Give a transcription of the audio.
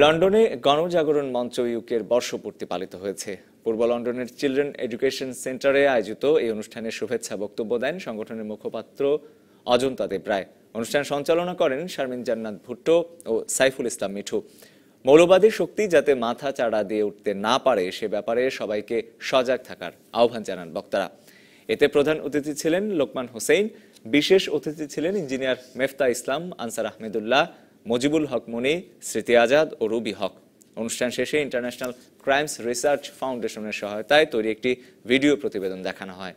লন্ডনে গণজাগরণ মঞ্চ ইউকের বর্ষপূর্তি পালিত হয়েছে পূর্ব লন্ডনের চিলড্রেন এডুকেশন সেন্টারে আয়োজিত এই অনুষ্ঠানে শুভেচ্ছা বক্তব্য দেন সংগঠনের মুখপাত্র অজন্তা দেবরায় অনুষ্ঠান সঞ্চালনা করেন শারমিন জান্নাত ভুট্টো ও সাইফুল ইসলাম মিঠু মৌলবাদী শক্তি যাতে মাথা চাড়া দিয়ে উঠতে না পারে সে ব্যাপারে সবাইকে সজাগ থাকার আহ্বান জানান বক্তারা এতে প্রধান অতিথি ছিলেন লোকমান হোসেন বিশেষ অতিথি ছিলেন ইঞ্জিনিয়ার মেফতা ইসলাম আনসার আহমেদুল্লাহ মজিবুল হক মনি স্মৃতি আজাদ ও রুবি হক অনুষ্ঠান শেষে ইন্টারন্যাশনাল ক্রাইমস রিসার্চ ফাউন্ডেশনের সহায়তায় তৈরি একটি ভিডিও প্রতিবেদন দেখানো হয়